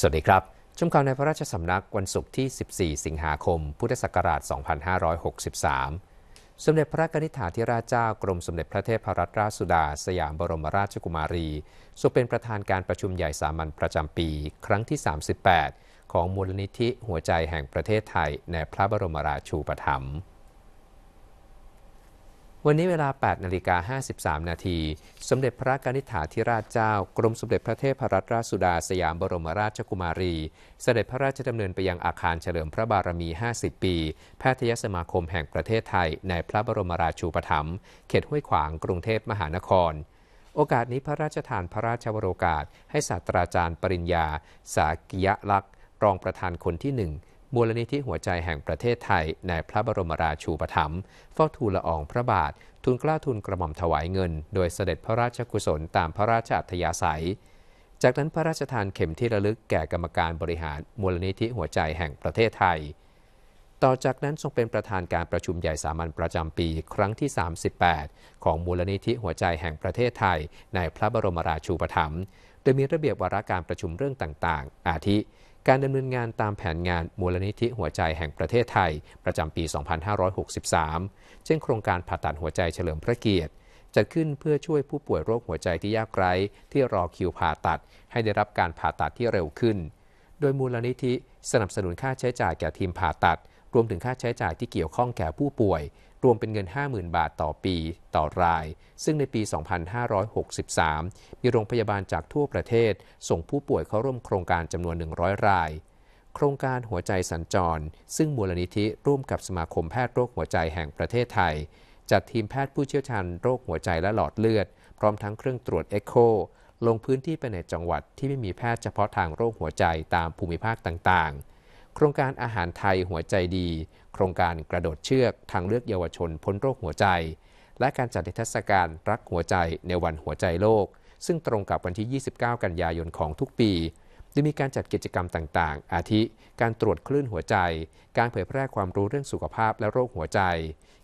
สวัสดีครับ ชมข่าวในพระราชสำนักวันศุกร์ที่ 14 สิงหาคม พุทธศักราช 2563 สมเด็จพระนิธิธิราชเจ้ากรมสมเด็จพระเทพรัตนราชสุดาสยามบรมราชกุมารี ทรงเป็นประธานการประชุมใหญ่สามัญประจำปีครั้งที่ 38 ของมูลนิธิหัวใจแห่งประเทศไทยในพระบรมราชูปถัมภ์วันนี้เวลา 8 นาฬิกา53 นาที สมเด็จพระกนิษฐาธิราชเจ้า กรมสมเด็จพระเทพรัตนราชสุดาสยามบรมราชกุมารี เสด็จพระราชดำเนินไปยังอาคารเฉลิมพระบารมี 50 ปี แพทยสมาคมแห่งประเทศไทย ในพระบรมราชูปถัมภ์ เขตห้วยขวาง กรุงเทพมหานคร โอกาสนี้พระราชทานพระราชวโรกาสให้ศาสตราจารย์ปริญญา สากิยลักษ์ รองประธานคนที่หนึ่งมูลนิธิหัวใจแห่งประเทศไทยในพระบรมราชูปถัมภ์เฝ้าทูลละอองพระบาท ทุนกล้าทุนกระหม่อมถวายเงิน โดยเสด็จพระราชกุศลตามพระราชอัธยาศัย จากนั้นพระราชทานเข็มที่ระลึกแก่กรรมการบริหารมูลนิธิหัวใจแห่งประเทศไทย ต่อจากนั้นทรงเป็นประธานการประชุมใหญ่สามัญประจำปี ครั้งที่ 38 ของมูลนิธิหัวใจแห่งประเทศไทยในพระบรมราชูปถัมภ์โดยมีระเบียบวาระการประชุมเรื่องต่างๆ อาทิการดำเนินงานตามแผนงานมูลนิธิหัวใจแห่งประเทศไทยประจำปี 2563 เช่นโครงการผ่าตัดหัวใจเฉลิมพระเกียรติจัดขึ้นเพื่อช่วยผู้ป่วยโรคหัวใจที่ยากไร้ที่รอคิวผ่าตัดให้ได้รับการผ่าตัดที่เร็วขึ้น โดยมูลนิธิสนับสนุนค่าใช้จ่ายแก่ทีมผ่าตัด รวมถึงค่าใช้จ่ายที่เกี่ยวข้องแก่ผู้ป่วยรวมเป็นเงิน 50,000 บาทต่อปี ต่อราย ซึ่งในปี 2563 มีโรงพยาบาลจากทั่วประเทศ ส่งผู้ป่วยเข้าร่วมโครงการจำนวน 100 ราย โครงการหัวใจสัญจร ซึ่งมูลนิธิร่วมกับสมาคมแพทย์โรคหัวใจแห่งประเทศไทย จัดทีมแพทย์ผู้เชี่ยวชาญโรคหัวใจและหลอดเลือดพร้อมทั้งเครื่องตรวจเอ็กโคลงพื้นที่ไปในจังหวัดที่ไม่มีแพทย์เฉพาะทางโรคหัวใจตามภูมิภาคต่างๆโครงการอาหารไทยหัวใจดี โครงการกระโดดเชือกทางเลือกเยาวชนพ้นโรคหัวใจ และการจัดเทศการรักหัวใจในวันหัวใจโลก ซึ่งตรงกับวันที่ 29 กันยายนของทุกปีจะมีการจัดกิจกรรมต่างๆ อาทิการตรวจคลื่นหัวใจ การเผยแพร่ความรู้เรื่องสุขภาพและโรคหัวใจ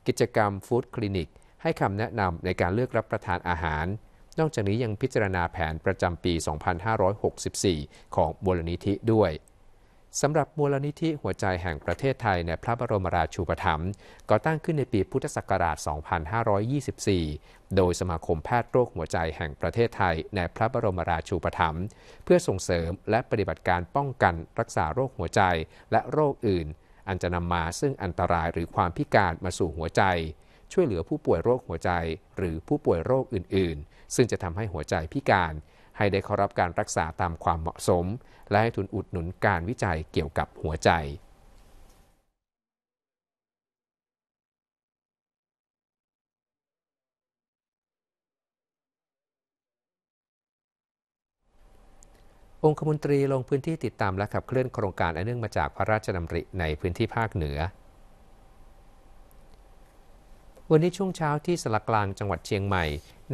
กิจกรรมฟู้ดคลินิกให้คำแนะนำในการเลือกรับประทานอาหารนอกจากนี้ยังพิจารณาแผนประจำปี 2564 ของบูลนิธิด้วยสำหรับมูลนิธิหัวใจแห่งประเทศไทยในพระบรมราชูปถัมภ์ก่อตั้งขึ้นในปีพุทธศักราช 2524 โดยสมาคมแพทย์โรคหัวใจแห่งประเทศไทยในพระบรมราชูปถัมภ์เพื่อส่งเสริมและปฏิบัติการป้องกันรักษาโรคหัวใจและโรคอื่น อันจะนำมาซึ่งอันตรายหรือความพิการมาสู่หัวใจ ช่วยเหลือผู้ป่วยโรคหัวใจ หรือผู้ป่วยโรคอื่น ๆ ซึ่งจะทำให้หัวใจพิการให้ได้เข้ารับการรักษาตามความเหมาะสม และให้ทุนอุดหนุนการวิจัยเกี่ยวกับหัวใจ องคมนตรีลงพื้นที่ติดตามและขับเคลื่อนโครงการอันเนื่องมาจากพระราชดำริในพื้นที่ภาคเหนือ วันนี้ช่วงเช้าที่สลักลางจังหวัดเชียงใหม่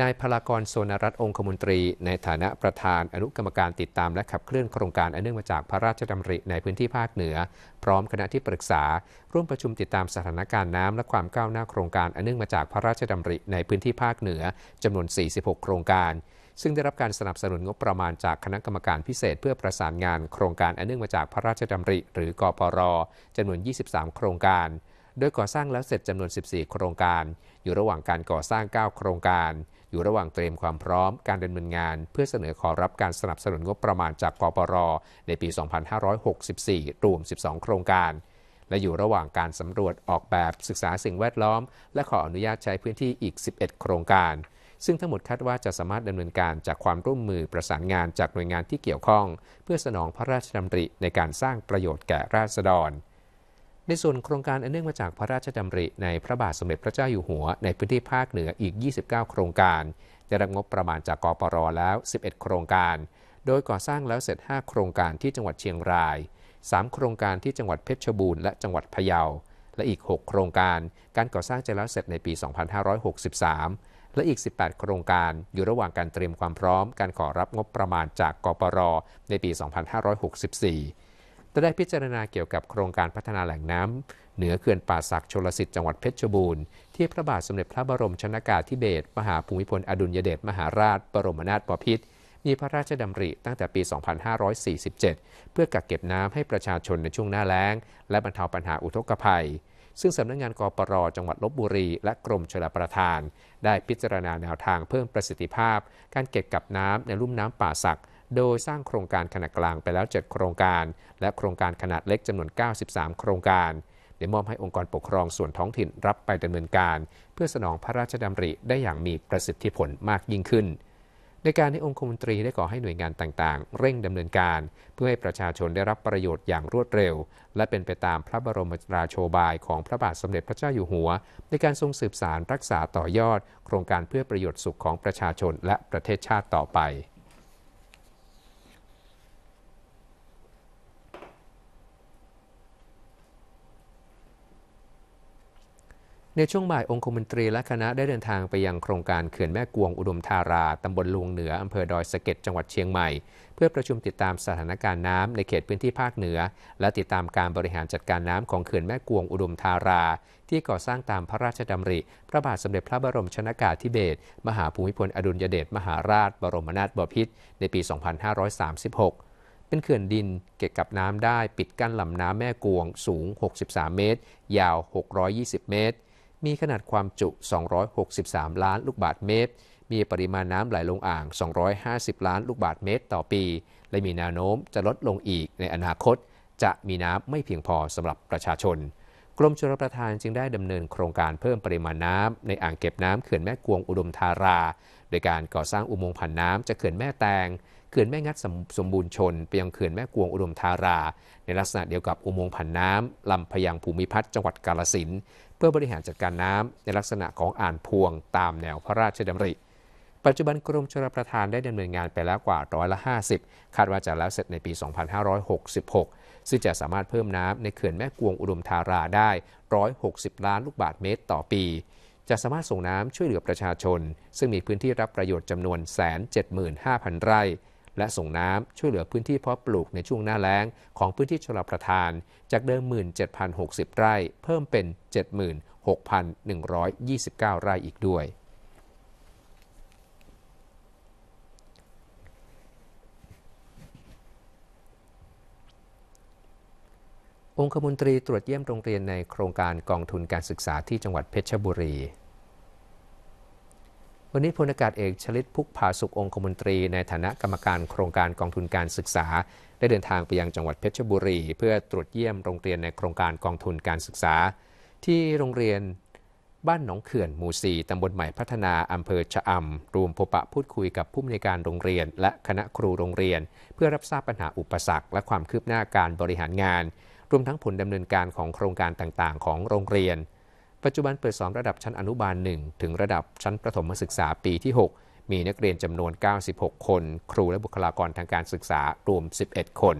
นายพลากรโซนรัตองคมนตรี ในฐานะประธานอนุกรรมการติดตามและขับเคลื่อนโครงการอันเนื่องมาจากพระราชดำริในพื้นที่ภาคเหนือ พร้อมคณะที่ปรึกษา ร่วมประชุมติดตามสถานการณ์น้ำและความก้าวหน้าโครงการอันเนื่องมาจากพระราชดำริในพื้นที่ภาคเหนือจำนวน 46 โครงการ ซึ่งได้รับการสนับสนุนงบประมาณจากคณะกรรมการพิเศษเพื่อประสานงานโครงการอันเนื่องมาจากพระราชดำริหรือกอปรจำนวน 23 โครงการ โดยก่อสร้างแล้วเสร็จจำนวน 14 โครงการ อยู่ระหว่างการก่อสร้าง 9 โครงการอยู่ระหว่างเตรียมความพร้อมการดำเนินงานเพื่อเสนอขอรับการสนับสนุนงบประมาณจากกปรในปี 2564 รวม 12 โครงการ และอยู่ระหว่างการสำรวจออกแบบศึกษาสิ่งแวดล้อม และขออนุญาตใช้พื้นที่อีก 11 โครงการ ซึ่งทั้งหมดคาดว่าจะสามารถดำเนินการจากความร่วมมือประสานงานจากหน่วยงานที่เกี่ยวข้อง เพื่อสนองพระราชดำริในการสร้างประโยชน์แก่ราษฎรในส่วนโครงการอันเนื่องมาจากพระราชดำริ ในพระบาทสมเด็จพระเจ้าอยู่หัวในพื้นที่ภาคเหนืออีก 29 โครงการได้รับงบประมาณจากกปรแล้ว 11 โครงการ โดยก่อสร้างแล้วเสร็จ 5 โครงการที่จังหวัดเชียงราย 3 โครงการที่จังหวัดเพชรบูรณ์และจังหวัดพะเยา และอีก 6 โครงการ การก่อสร้างจะแล้วเสร็จในปี 2563 และอีก 18 โครงการอยู่ระหว่างการเตรียมความพร้อม การขอรับงบประมาณจากกปรในปี 2564็ได้พิจารณาเกี่ยวกับโครงการพัฒนาแหล่งน้ำเหนือเขื่อนป่าศักชลสิทธิ์จังหวัดเพชรบูรณ์ ที่พระบาทสมเด็จพระบรมชนากาธิเบศรมหาภูมิพล อดุลยเดชมหาราชบรมนาถบพิตรมีพระราชดำริตั้งแต่ปี 2547 เพื่อกักเก็บน้ำให้ประชาชนในช่วงหน้าแล้ง และบรรเทาปัญหาอุทกภัย ซึ่งสำนักงงานกปรจังหวัดลบบุรีและกรมชลประทาน ได้พิจารณาแนวทางเพิ่มประสิทธิภาพ การเก็บกับน้ำในลุ่มน้ำป่าสักโดยสร้างโครงการขนาดกลางไปแล้ว7โครงการ และโครงการขนาดเล็กจำนวน 93 โครงการ ได้มอบให้องค์กรปกครองส่วนท้องถิ่นรับไปดำเนินการ เพื่อสนองพระราชดำริได้อย่างมีประสิทธิผลมากยิ่งขึ้น ในการที่องค์มนตรีได้ขอให้หน่วยงานต่างๆ เร่งดำเนินการ เพื่อให้ประชาชนได้รับประโยชน์อย่างรวดเร็ว และเป็นไปตามพระบรมราโชบายของพระบาทสมเด็จพระเจ้าอยู่หัว ในการทรงสืบสารรักษาต่อยอด โครงการเพื่อประโยชน์สุขของประชาชนและประเทศชาติต่อไปในช่วงบ่ายองคมนตรีและคณะได้เดินทางไปยังโครงการเขื่อนแม่กวงอุดมธารา ตำบลลวงเหนืออำเภอดอยสะเก็ดจังหวัดเชียงใหม่ เพื่อประชุมติดตามสถานการณ์น้ำในเขตพื้นที่ภาคเหนือ และติดตามการบริหารจัดการน้ำของเขื่อนแม่กวงอุดมธารา ที่ก่อสร้างตามพระราชดำริ พระบาทสมเด็จพระบรมชนากาธิเบศรมหาภูมิพลอดุลยเดชมหาราชบรมนาถบพิตรในปี 2536 เป็นเขื่อนดินเก็บกับน้ำได้ปิดกั้นลำน้ำแม่กวงสูง 63 เมตร ยาว 620 เมตรมีขนาดความจุ 263 ล้าน ลูกบาศก์เมตร มีปริมาณน้ำไหลลงอ่าง 250 ล้านลูกบาศก์เมตรต่อปี และมีแนวโน้มจะลดลงอีกในอนาคต จะมีน้ำไม่เพียงพอสำหรับประชาชน กรมชลประทานจึงได้ดำเนินโครงการเพิ่มปริมาณน้ำในอ่างเก็บน้ำเขื่อนแม่กวงอุดมธารา โดยการก่อสร้างอุโมงค์ผ่านน้ำจากเขื่อนแม่แตง เขื่อนแม่งัดสมบูรณ์ชนไปยังเขื่อนแม่กวงอุดมธารา ในลักษณะเดียวกับอุโมงค์ผนน้ำลำพยังภูมิพัฒน์จังหวัดกาลสินเพื่อบริหารจัดการน้ำในลักษณะของอ่านพวงตามแนวพระราชดำริ ปัจจุบันกรมชลประทานได้ดำเนินงานไปแล้วกว่าร้อยละ50 คาดว่าจะแล้วเสร็จในปี 2566 ซึ่งจะสามารถเพิ่มน้ำในเขื่อนแม่กวงอุดมธาราได้ 160 ล้านลูกบาทเมตรต่อปี จะสามารถส่งน้ำช่วยเหลือประชาชน ซึ่งมีพื้นที่รับประโยชน์จำนวน 175,000 ไร่และส่งน้ำช่วยเหลือพื้นที่เพาะปลูกในช่วงหน้าแล้งของพื้นที่ชลประทานจากเดิม 17,060 ไร่เพิ่มเป็น 76,129 ไร่อีกด้วย องคมนตรีตรวจเยี่ยมโรงเรียนในโครงการกองทุนการศึกษาที่จังหวัดเพชรบุรีวันนี้พลอากาศเอกชลิตพุกผาสุของคมนตรีในฐานะกรรมการโครงการกองทุนการศึกษา ได้เดินทางไปยังจังหวัดเพชรบุรี เพื่อตรวจเยี่ยมโรงเรียนในโครงการกองทุนการศึกษา ที่โรงเรียน บ้านหนองเขื่อนหมู่ 4 ตำบลใหม่พัฒนาอำเภอชะอำรวมพบปะพูดคุยกับผู้มีนการโรงเรียน และคณะครูโรงเรียน เพื่อรับทราบปัญหาอุปสรรค และความคืบหน้าการบริหารงานรวมทั้งผลดำเนินการของโครงการต่างๆ ของโรงเรียนปัจจุบันเปิดสอนระดับชั้นอนุบาล 1 ถึงระดับชั้นประถมศึกษาปีที่ 6 มีนักเรียนจำนวน 96 คน ครูและบุคลากรทางการศึกษารวม 11 คน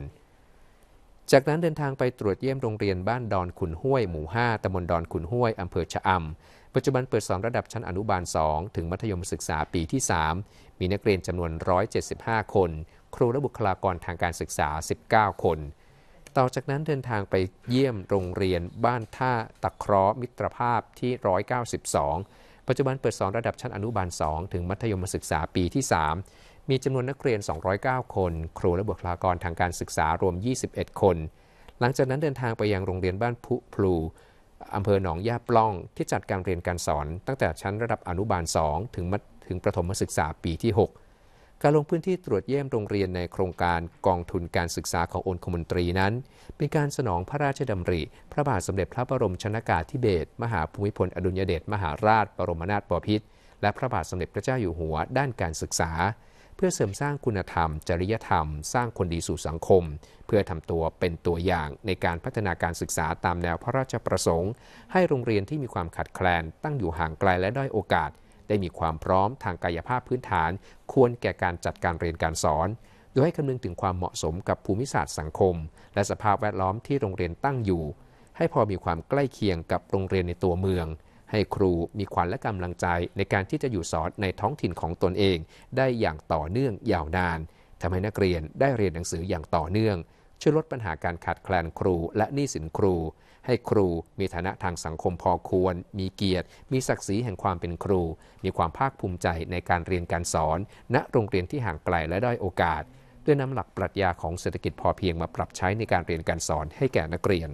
จากนั้นเดินทางไปตรวจเยี่ยมโรงเรียนบ้านดอนขุนห้วยหมู่ 5ตำบลดอนขุนห้วยอำเภอชะอำปัจจุบันเปิดสอนระดับชั้นอนุบาล 2 ถึงมัธยมศึกษาปีที่ 3 มีนักเรียนจำนวน 175 คน ครูและบุคลากรทางการศึกษา 19 คน่อจากนั้นเดินทางไปเยี่ยมโรงเรียนบ้านท่าตะเคราะห์มิตรภาพที่ 192 ปัจจุบันเปิดสอนระดับชั้นอนุบาล 2 ถึงมัธยมศึกษาปีที่ 3 มีจำนวนนักเรียน 209 คนครูและบุคลากรทางการศึกษารวม 21 คน หลังจากนั้นเดินทางไปยังโรงเรียนบ้านพุพลูอำเภอหนองยาปล้องที่จัดการเรียนการสอน ตั้งแต่ชั้นระดับอนุบาล 2 ถึงถึงประถมศึกษาปีที่ 6การลงพื้นที่ตรวจเยี่ยมโรงเรียนในโครงการกองทุนการศึกษาขององค์มนตรีนั้นเป็นการสนองพระราชดำริ พระบาทสมเด็จพระบรมชนากาธิเบศรมหาภูมิพลอดุลยเดชมหาราช บรมนาถบพิตรและพระบาทสมเด็จพระเจ้าอยู่หัว ด้านการศึกษา เพื่อเสริมสร้างคุณธรรมจริยธรรม สร้างคนดีสู่สังคม เพื่อทำตัวเป็นตัวอย่างในการพัฒนาการศึกษาตามแนวพระราชประสงค์ ให้โรงเรียนที่มีความขาดแคลน ตั้งอยู่ห่างไกลและด้อยโอกาสได้มีความพร้อมทางกายภาพพื้นฐานควรแก่การจัดการเรียนการสอน โดยให้คำนึงถึงความเหมาะสมกับภูมิศาสตร์สังคม และสภาพแวดล้อมที่โรงเรียนตั้งอยู่ ให้พอมีความใกล้เคียงกับโรงเรียนในตัวเมือง ให้ครูมีความและกำลังใจในการที่จะอยู่สอนในท้องถิ่นของตนเอง ได้อย่างต่อเนื่องยาวนานทำให้นักเรียนได้เรียนหนังสืออย่างต่อเนื่องช่วยลดปัญหาการขาดแคลนครู และหนี้สินครูให้ครูมีฐานะทางสังคมพอควร มีเกียรติ มีศักดิ์ศรีแห่งความเป็นครู มีความภาคภูมิใจในการเรียนการสอน ณ โรงเรียนที่ห่างไกลและด้อยโอกาส ด้วยนำหลักปรัชญาของเศรษฐกิจพอเพียงมาปรับใช้ในการเรียนการสอนให้แก่นักเรียน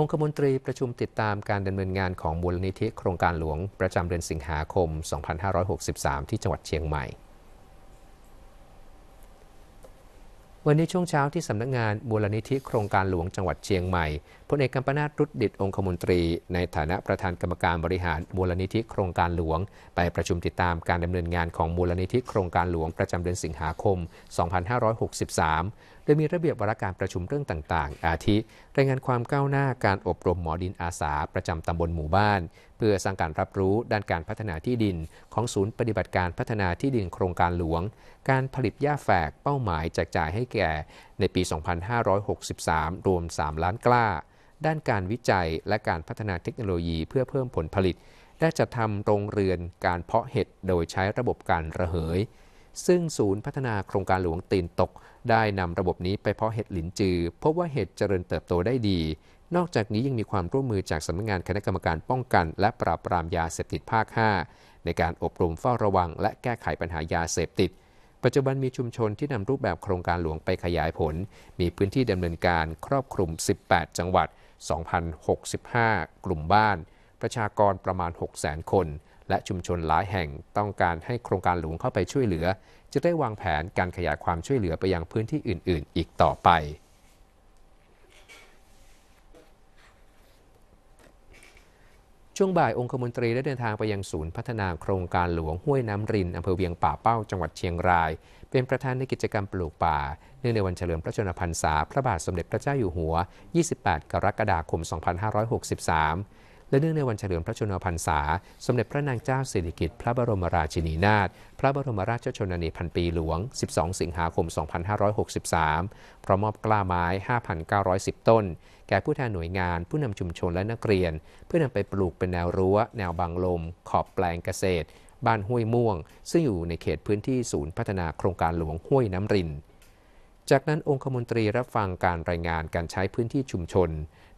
องคมนตรีประชุมติดตามการดำเนินงานของมูลนิธิโครงการหลวงประจำเดือนสิงหาคม 2563 ที่จังหวัดเชียงใหม่ วันนี้ช่วงเช้าที่สำนักงงานมูลนิธิโครงการหลวง จังหวัดเชียงใหม่พลเอกกัมปนาตรุดดิตองคมนตรีในฐานะประธานกรรมการบริหารมูลนิธิโครงการหลวง ไปประชุมติดตามการดำเนินงานของมูลนิธิโครงการหลวงประจำเดือนสิงหาคม 2563ดยมีระเบียบวาระการประชุมเรื่องต่างๆ อาทิรายงานความก้าวหน้าการอบรมหมอดินอาสาประจำตำบลหมู่บ้าน เพื่อสร้างการรับรู้ด้านการพัฒนาที่ดิน ของศูนย์ปฏิบัติการพัฒนาที่ดินโครงการหลวง การผลิตหญ้าแฝกเป้าหมายแจกจ่ายให้แก่ในปี 2563 รวม 3 ล้านกล้า ด้านการวิจัยและการพัฒนาเทคโนโลยีเพื่อเพิ่มผลผลิตได้จัดทำโรงเรือนการเพาะเห็ดโดยใช้ระบบการระเหยซึ่งศูนย์พัฒนาโครงการหลวงตีนตกได้นำระบบนี้ไปเพาะเห็ดหลินจือ พบว่าเห็ดเจริญเติบโตได้ดี นอกจากนี้ยังมีความร่วมมือจากสำนักงงานคณะกรรมการป้องกัน และปราบปรามยาเสพติดภาค 5 ในการอบรมเฝ้าระวังและแก้ไขปัญหายาเสพติด ปัจจุบันมีชุมชนที่นำรูปแบบโครงการหลวงไปขยายผล มีพื้นที่ดำเนินการครอบคลุม 18 จังหวัด 2,065 กลุ่มบ้าน ประชากรประมาณ 6 0 0 0 0 0 คนและชุมชนหลายแห่งต้องการให้โครงการหลวงเข้าไปช่วยเหลือ จะได้วางแผนการขยายความช่วยเหลือไปยังพื้นที่อื่นๆ อีกต่อไป ช่วงบ่ายองคมนตรี ได้เดินทางไปยังศูนย์พัฒนาโครงการหลวงห้วยน้ำรินอำเภอเวียงป่าเป้าจังหวัดเชียงราย เป็นประธานในกิจกรรมปลูกป่าเนื่องในวันเฉลิมพระชนมพรรษาพระบาทสมเด็จพระเจ้าอยู่หัว 28 กรกฎาคม 2563และเนื่องในวันเฉลิมพระชนมพรรษา สมเด็จพระนางเจ้าสิริกิติ์พระบรมราชินีนาถพระบรมราชชนนีพันปีหลวง 12 สิงหาคม 2563 พร้อมมอบกล้าไม้ 5,910 ต้น แก่ผู้แทนหน่วยงานผู้นำชุมชนและนักเรียน เพื่อนำไปปลูกเป็นแนวรั้วแนวบางลม ขอบแปลงเกษตร บ้านห้วยม่วง ซึ่งอยู่ในเขตพื้นที่ศูนย์พัฒนาโครงการหลวงห้วยน้ำริน จากนั้นองคมนตรีรับฟังการรายงานการใช้พื้นที่ชุมชน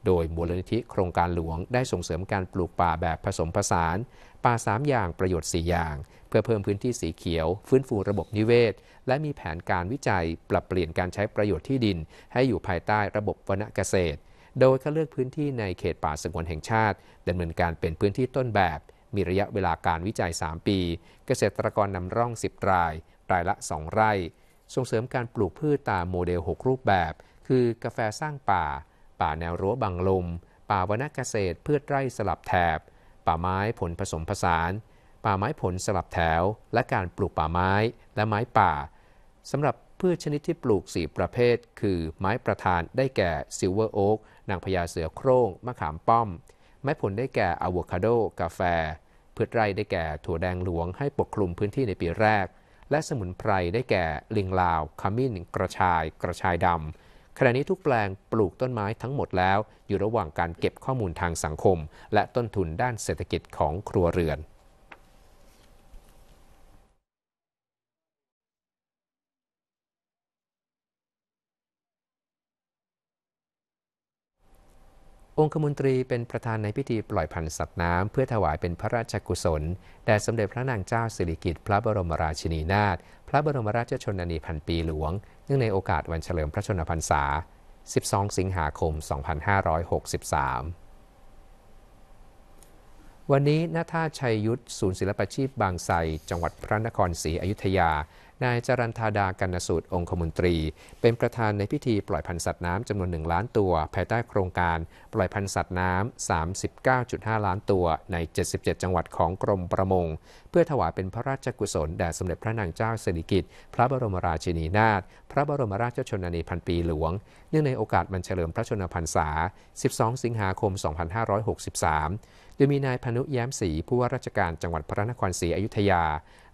โดยมูลนิธิโครงการหลวง ได้ส่งเสริมการปลูกป่าแบบผสมผสาน ป่า 3 อย่างประโยชน์ 4 อย่าง เพื่อเพิ่มพื้นที่สีเขียว ฟื้นฟูระบบนิเวศ และมีแผนการวิจัยปรับเปลี่ยนการใช้ประโยชน์ที่ดิน ให้อยู่ภายใต้ระบบวนเกษตร โดยคัดเลือกพื้นที่ในเขตป่าสงวนแห่งชาติดำเนินการเป็นพื้นที่ต้นแบบ มีระยะเวลาการวิจัย 3 ปี เกษตรกรนำร่อง 10รายรายละ 2 ไร่ ส่งเสริมการปลูกพืชตามโมเดล 6 รูปแบบ คือกาแฟสร้างป่าป่าแนวรั้วบังลม ป่าวนเกษตรพืชไร่สลับแถบ ป่าไม้ผลผสมผสาน ป่าไม้ผลสลับแถว และการปลูกป่าไม้และไม้ป่า สำหรับพืชชนิดที่ปลูก 4 ประเภท คือไม้ประธานได้แก่ซิลเวอร์โอ๊กนางพญาเสือโคร่งมะขามป้อมไม้ผลได้แก่อะโวคาโด กาแฟพืชไร่ได้แก่ถั่วแดงหลวงให้ปกคลุมพื้นที่ในปีแรก และสมุนไพรได้แก่ลิงลาวขมิ้นกระชายกระชายดำขณะนี้ทุกแปลงปลูกต้นไม้ทั้งหมดแล้ว อยู่ระหว่างการเก็บข้อมูลทางสังคมและต้นทุนด้านเศรษฐกิจของครัวเรือนองคมนตรีเป็นประธานในพิธีปล่อยพันธุ์สัตว์น้ำเพื่อถวายเป็นพระราชกุศล แด่สมเด็จพระนางเจ้าสิริกิติ์พระบรมราชินีนาถพระบรมราชชนนีพันปีหลวงเนื่องในโอกาสวันเฉลิมพระชนมพรรษา 12 สิงหาคม 2563 วันนี้นาท่าชัยยุทธศูนย์ศิลปะชีพบางไทรจังหวัดพระนครศรีอยุธยานายจรันธาดา กันสูตรองคมนตรี เป็นประธานในพิธีปล่อยพันธุ์สัตว์น้ำจำนวน 1 ล้านตัวภายใต้โครงการปล่อยพันธุ์สัตว์น้ำา39.5 ล้านตัวใน 77 จังหวัดของกรมประมง เพื่อถวายเป็นพระราชกุศล แด่สมเด็จพระนางเจ้าสิริกิติ์พระบรมราชินีนาถ พระบรมราชชนนีพันปีหลวง เนื่องในโอกาสบัรเฉลิมพระชนมพรรษา 12 สิงหาคม 2563โดยมีนายพนุแย้มศรี ผู้ว่าราชการจังหวัดพระนครศรีอยุธยา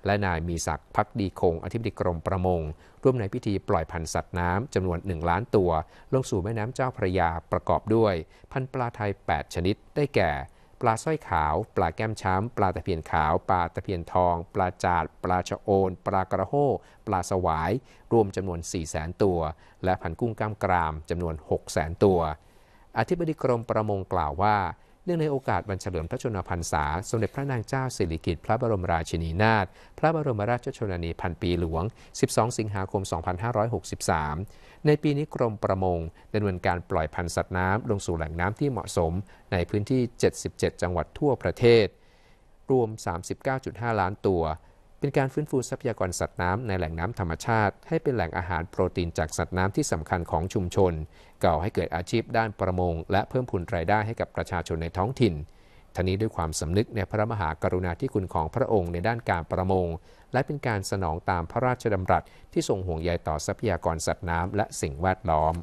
และนายมีศักดิ์พักดีคงอธิบดีกรมประมง ร่วมในพิธีปล่อยพันธุ์สัตว์น้ำจำนวน 1 ล้านตัว ลงสู่แม่น้ำเจ้าพระยาประกอบด้วย พันธุ์ปลาไทย 8 ชนิดได้แก่ ปลาสร้อยขาว ปลาแก้มช้ำปลาตะเพียนขาว ปลาตะเพียนทอง ปลาจาดปลาชะโอน ปลากระโหปลาสวายรวมจำนวน4 0 0แสนตัวและพันกุ้งกล้ามกรามจำนวน6 0 0แสนตัวอธิบดีกรมประมงกล่าวว่าเนื่องในโอกาสวันเฉลิมพระชนมพรรษา สมเด็จพระนางเจ้าสิริกิติ์พระบรมราชินีนาถพระบรมราชชนนี พันปีหลวง 12 สิงหาคม 2563 ในปีนี้กรมประมงดำเนินการปล่อยพันธุ์สัตว์น้ำลงสู่แหล่งน้ำที่เหมาะสมในพื้นที่ 77 จังหวัดทั่วประเทศ รวม 39.5 ล้านตัวเป็นการฟื้นฟูทรัพยากรสัตว์น้ำในแหล่งน้ำธรรมชาติให้เป็นแหล่งอาหารโปรตีนจากสัตว์น้ำที่สำคัญของชุมชนเก่าให้เกิดอาชีพด้านประมงและเพิ่มพูนรายได้ให้กับประชาชนในท้องถิ่นทันี้ด้วยความสำนึกในพระมหากรุณาธิคุณของพระองค์ในด้านการประมง และเป็นการสนองตามพระราชดารัสที่ทรงห่วงใยต่อทรัพยากรสัตว์น้ำและสิ่งแวดล้อม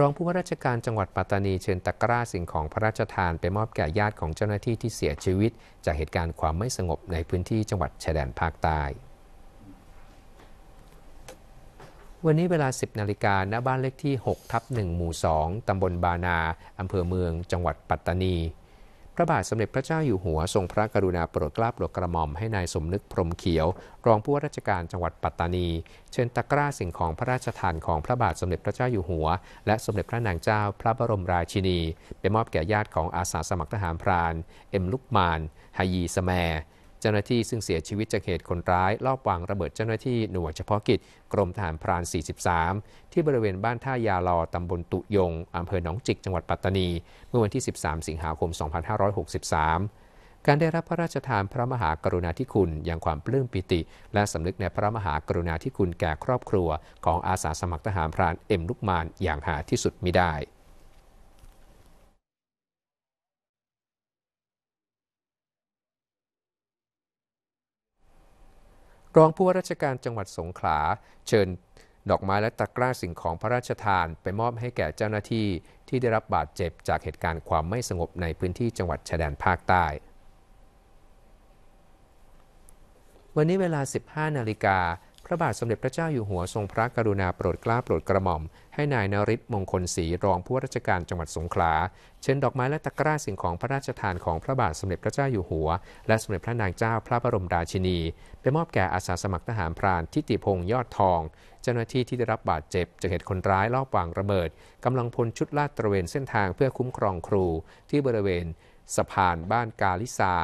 รองผู้ว่าราชการจังหวัดปัตตานีเชิญตะกร้าสิ่งของพระราชทานไปมอบแก่ญาติของเจ้าหน้าที่ที่เสียชีวิต จากเหตุการณ์ความไม่สงบในพื้นที่จังหวัดชายแดนภาคใต้ วันนี้เวลา 10 นาฬิกาณบ้านเลขที่ 6 ทับ 1 หมู่ 2 ตำบลบานา อำเภอเมือง จังหวัดปัตตานีระบาทสมเด็จพระเจ้าอยู่หัว ทรงพระกรุณาโปรดเกล้าโปรดกระหม่อมให้นายสมนึกพรมเขียว รองผู้ว่าราชการจังหวัดปัตตานี เชิญตะกร้าสิ่งของพระราชทานของพระบาทสมเด็จพระเจ้าอยู่หัว และสมเด็จพระนางเจ้าพระบรมราชินีไปมอบแก่ญาติของอาสาสมัครทหารพรานเอ็มลุกมานฮายีสแมร์เจ้าหน้าที่ซึ่งเสียชีวิตจากเหตุคนร้าย ลอบวางระเบิดเจ้าหน้าที่หน่วยเฉพาะกิจ กรมทหารพราน43 ที่บริเวณบ้านท่ายาลอตำบลตุยงอำเภอหนองจิกจังหวัดปัตตานีเมื่อวันที่ 13 สิงหาคม 2563 การได้รับพระราชทานพระมหากรุณาธิคุณอย่างความปลื้มปิติ และสำนึกในพระมหากรุณาธิคุณแก่ครอบครัวของอาสาสมัครทหารพรานเอ็มลูกมานอย่างหาที่สุดมิได้รองผู้ว่าราชการจังหวัดสงขลาเชิญดอกไม้และตะกร้าสิ่งของพระราชทานไปมอบให้แก่เจ้าหน้าที่ที่ได้รับบาดเจ็บจากเหตุการณ์ความไม่สงบในพื้นที่จังหวัดชายแดนภาคใต้ วันนี้เวลา 15 นาฬิกาพระบาทสมเด็จพระเจ้าอยู่หัวทรงพระกรุณาโปรดเกล้าโปรดกระหม่อม ให้นายนริศมงคลศรีรองผู้ราชการจังหวัดสงขลา เชิญดอกไม้และตะกร้าสิ่งของพระราชทานของพระบาทสมเด็จพระเจ้าอยู่หัว และสมเด็จพระนางเจ้าพระบรมราชินีไปมอบแก่อาสาสมัครทหารพรานทิติพงษ์ยอดทอง เจ้าหน้าที่ที่ได้รับบาดเจ็บจากเหตุคนร้ายลอบวางระเบิดกำลังพลชุดลาดตระเวนเส้นทางเพื่อคุ้มครองครูที่บริเวณสะพานบ้านกาลิซา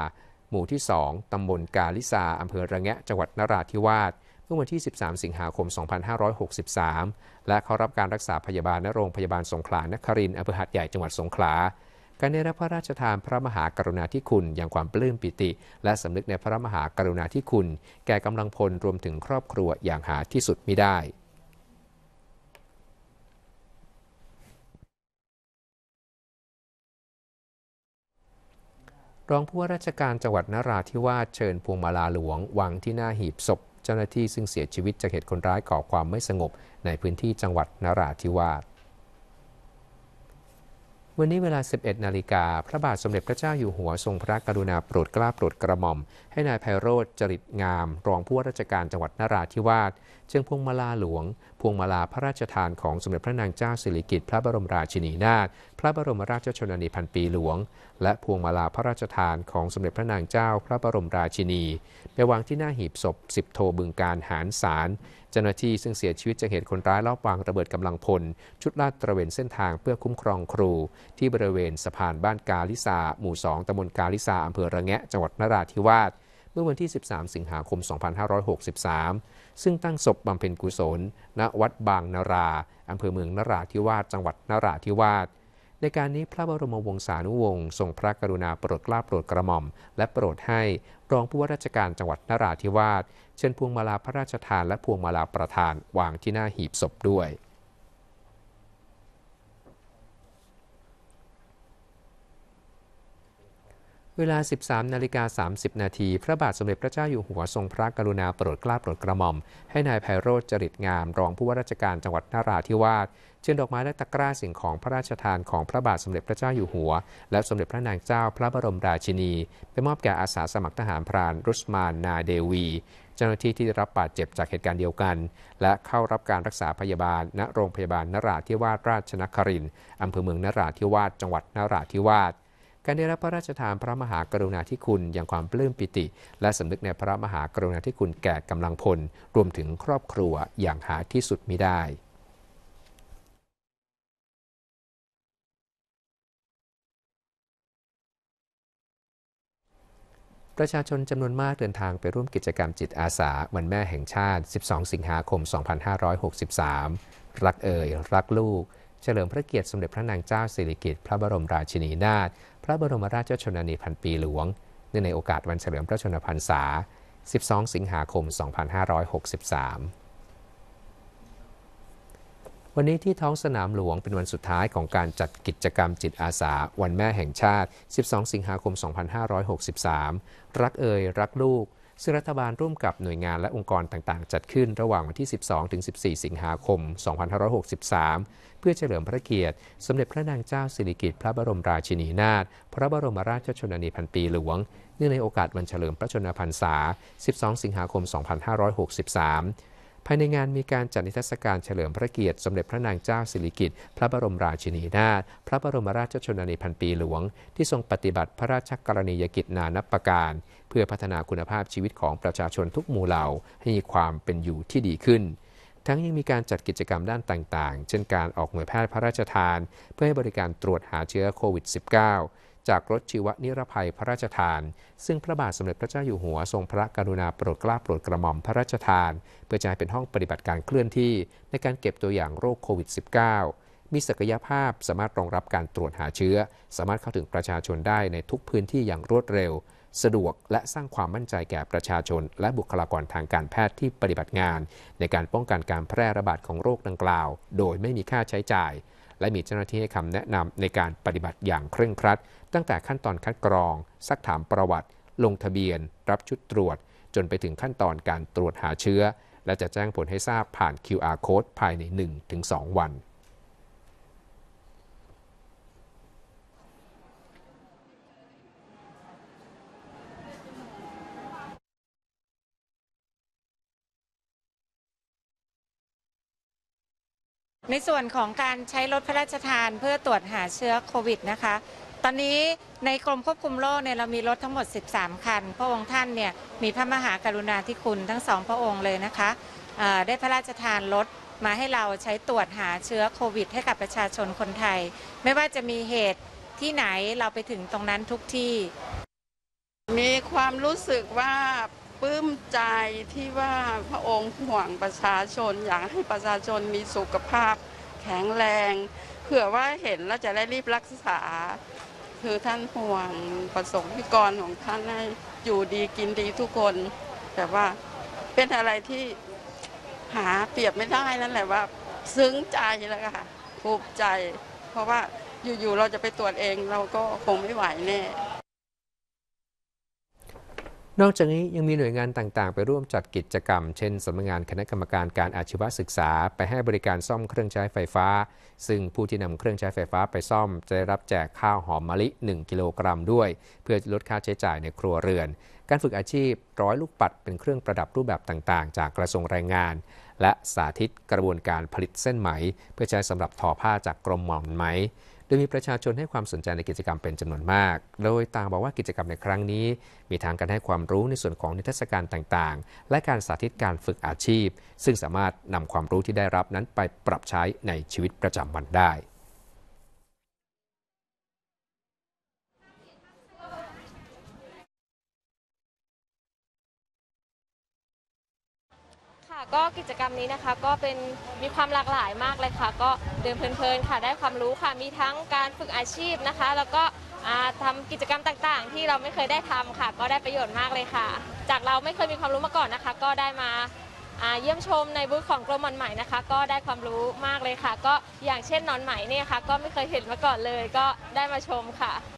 หมู่ที่2ตำบลกาลิซาอำเภอระแงะจังหวัดนราธิวาสเมื่อวันที่ 13 สิงหาคม 2563 และเขารับการรักษาพยาบาลณโรงพยาบาลสงขลานครินอำเภอหัดใหญ่จังหวัดสงขลา การได้รับพระราชทานพระมหากรุณาธิคุณ อย่างความปลื้มปิติ และสำนึกในพระมหากรุณาธิคุณ แก่กำลังพลรวมถึงครอบครัวอย่างหาที่สุดมิได้ รองผู้ว่าราชการจังหวัดนราธิวาสเชิญพวงมาลาหลวงวางที่หน้าหีบศพเจ้าหน้าที่ซึ่งเสียชีวิตจากเหตุคนร้ายก่อความไม่สงบในพื้นที่จังหวัดนราธิวาสวันนี้เวลา 11 นาฬิกา พระบาทสมเด็จพระเจ้าอยู่หัวทรงพระกรุณาโปรดเกล้าโปรดกระหม่อม ให้นายไพโรธจริตงาม รองผู้ว่าราชการจังหวัดนราธิวาสเชิงพวงมาลาหลวง พวงมาลาพระราชทานของสมเด็จพระนางเจ้าสิริกิติ์พระบรมราชินีนาถพระบรมราชชนนีพันปีหลวง และพวงมาลาพระราชทานของสมเด็จพระนางเจ้า พระบรมราชินีไปวางที่หน้าหีบศพสิบโทบึงการหารสารเจ้าหน้าที่ซึ่งเสียชีวิตจากเหตุคนร้ายลอบวางระเบิดกำลังพล ชุดลาดตระเวนเส้นทางเพื่อคุ้มครองครู ที่บริเวณสะพานบ้านกาลิซาหมู่2ตำบลกาลิซาอำเภอระแงะจังหวัดนราธิวาส เมื่อวันที่ 13 สิงหาคม 2563 ซึ่งตั้งศพบำเพ็ญกุศล ณวัดบางนาราอำเภอเมืองนราธิวาส จังหวัดนราธิวาสในการนี้พระบรมวงศานุวงศ์ทรงพระกรุณาโปรดเกล้าโปรดกระหม่อม และโปรดให้รองผู้ว่าราชการจังหวัดนราธิวาสเช่นพวงมาลาพระราชทานและพวงมาลาประธานวางที่หน้าหีบศพด้วย เวลา 13นาฬิกา30นาทีพระบาทสมเด็จพระเจ้าอยู่หัวทรงพระกรุณาโปรดเกล้าโปรดกระหม่อม ให้นายไพโรธจริตงามรองผู้ว่าราชการจังหวัดนาราธิวาสเชิญดอกไม้และตะกร้าสิ่งของพระราชทานของพระบาทสมเด็จพระเจ้าอยู่หัว และสมเด็จพระนางเจ้าพระบรมราชินีไปมอบแก่อาสาสมัครทหารพรานรุสมานนาเดวีเจ้าหน้าที่ที่ได้รับบาดเจ็บจากเหตุการณ์เดียวกัน และเข้ารับการรักษาพยาบาลณโรงพยาบาลนราธิวาสราชนครินอำเภอเมืองนราธิวาสจังหวัดนราธิวาสการได้รับพระราชทานพระมหากรุณาธิคุณอย่างความปลื้มปิติ และสำนึกในพระมหากรุณาธิคุณแก่กำลังพลรวมถึงครอบครัวอย่างหาที่สุดมิได้ประชาชนจำนวนมากเดินทางไปร่วมกิจกรรมจิตอาสาวันแม่แห่งชาติ 12 สิงหาคม 2563 รักเอ่ยรักลูก เฉลิมพระเกียรติสมเด็จพระนางเจ้าสิริกิติ์พระบรมราชินีนาถ พระบรมราชชนนีพันปีหลวง เนื่องในโอกาสวันเฉลิมพระชนมพรรษา 12 สิงหาคม 2563วันนี้ที่ท้องสนามหลวงเป็นวันสุดท้ายของการจัดกิจกรรมจิตอาสา วันแม่แห่งชาติ 12 สิงหาคม 2563 รักเอ่ยรักลูก ซึ่งรัฐบาลร่วมกับหน่วยงานและองค์กรต่างๆ จัดขึ้นระหว่างวันที่ 12ถึง14 สิงหาคม 2563 เพื่อเฉลิมพระเกียรติสมเด็จพระนางเจ้าสิริกิติ์พระบรมราชินีนาถ พระบรมราชชนนีพันปีหลวง เนื่องในโอกาสวันเฉลิมพระชนมพรรษา 12 สิงหาคม 2563ภายในงานมีการจัดนิทรรศการเฉลิมพระเกียรติสมเด็จพระนางเจ้าสิริกิติ์พระบรมราชินีนาถพระบรมราชชนนีพันปีหลวงที่ทรงปฏิบัติพระราชกรณียกิจนานับประการเพื่อพัฒนาคุณภาพชีวิตของประชาชนทุกหมู่เหล่าให้มีความเป็นอยู่ที่ดีขึ้น ทั้งยังมีการจัดกิจกรรมด้านต่างๆ เช่นการออกหน่วยแพทย์พระราชทานเพื่อให้บริการตรวจหาเชื้อโควิด -19 จากรถชีวนิรภัยพระราชทาน ซึ่งพระบาทสมเด็จพระเจ้าอยู่หัวทรงพระกรุณาโปรดเกล้าโปรดกระหม่อมพระราชทาน เพื่อจะให้เป็นห้องปฏิบัติการเคลื่อนที่ในการเก็บตัวอย่างโรคโควิด -19 มีศักยภาพสามารถรองรับการตรวจหาเชื้อ สามารถเข้าถึงประชาชนได้ในทุกพื้นที่อย่างรวดเร็ว สะดวก และสร้างความมั่นใจแก่ประชาชนและบุคลากรทางการแพทย์ที่ปฏิบัติงาน ในการป้องกันการแพร่ระบาดของโรคดังกล่าว โดยไม่มีค่าใช้จ่าย และมีเจ้าหน้าที่ให้คำแนะนำในการปฏิบัติอย่างเคร่งครัดตั้งแต่ขั้นตอนคัดกรองซักถามประวัติ ลงทะเบียนรับชุดตรวจจนไปถึงขั้นตอนการตรวจหาเชื้อ และจะแจ้งผลให้ทราบผ่าน QR code ภายใน 1-2 วัน ในส่วนของการใช้รถพระราชทานเพื่อตรวจหาเชื้อโควิด นะคะตอนนี้ในกรมควบคุมโรคเนี่ยเรามีรถทั้งหมด 13 คัน พระองค์ท่านเนี่ยมีพระมหากรุณาธิคุณทั้งสองพระองค์เลยนะคะได้พระราชทานรถมาให้เราใช้ตรวจหาเชื้อโควิด ให้กับประชาชนคนไทย ไม่ว่าจะมีเหตุที่ไหนเราไปถึงตรงนั้นทุกที่ มีความรู้สึกว่าปลื้มใจที่ว่าพระองค์ห่วงประชาชนอยากให้ประชาชนมีสุขภาพแข็งแรง เผื่อว่าเห็นแล้วจะได้รีบรักษาคือท่านห่วงประสงค์พิกรของท่าน ให้อยู่ดีกินดีทุกคน แต่ว่าเป็นอะไรที่หาเปรียบไม่ได้ นั่นแหละว่าซึ้งใจแล้วค่ะภูมิใจ เพราะว่าอยู่ๆเราจะไปตรวจเองเราก็คงไม่ไหวแน่นอกจากนี้ยังมีหน่วยงานต่างๆไปร่วมจัดกิจกรรม เช่นสำนักงาน คณะกรรมการการอาชีวศึกษาไปให้บริการซ่อมเครื่องใช้ไฟฟ้า ซึ่งผู้ที่นำเครื่องใช้ไฟฟ้าไปซ่อม จะได้รับแจกข้าวหอมมะลิ 1 กิโลกรัมด้วย เพื่อลดค่าใช้จ่ายในครัวเรือน การฝึกอาชีพร้อยลูกปัดเป็นเครื่องประดับรูปแบบต่างๆ จากกระทรวงแรงงาน และสาธิตกระบวนการผลิตเส้นไหม เพื่อใช้สำหรับทอผ้าจากกรมหมอนไหมโดยมีประชาชนให้ความสนใจในกิจกรรมเป็นจำนวนมาก โดยต่างบอกว่ากิจกรรมในครั้งนี้ มีทางการให้ความรู้ในส่วนของนิทรรศการต่าง ๆ และการสาธิตการฝึกอาชีพ ซึ่งสามารถนำความรู้ที่ได้รับนั้นไปปรับใช้ในชีวิตประจำวันได้ะก็กิจกรรมนี้นะคะก็เป็นมีความหลากหลายมากเลยค่ะ ก็เดินเพลินๆค่ะ ได้ความรู้ค่ะมีทั้งการฝึกอาชีพนะคะ แล้วก็ทำกิจกรรมต่างๆ ที่เราไม่เคยได้ทำค่ะ ก็ได้ประโยชน์มากเลยค่ะ จากเราไม่เคยมีความรู้มาก่อนนะคะ ก็ได้มาเยี่ยมชมในบูธของกรมหมันใหม่นะคะก็ได้ความรู้มากเลยค่ะ ก็อย่างเช่นนอนใหมเนี่ยค่ะ ก็ไม่เคยเห็นมาก่อนเลย ก็ได้มาชมค่ะ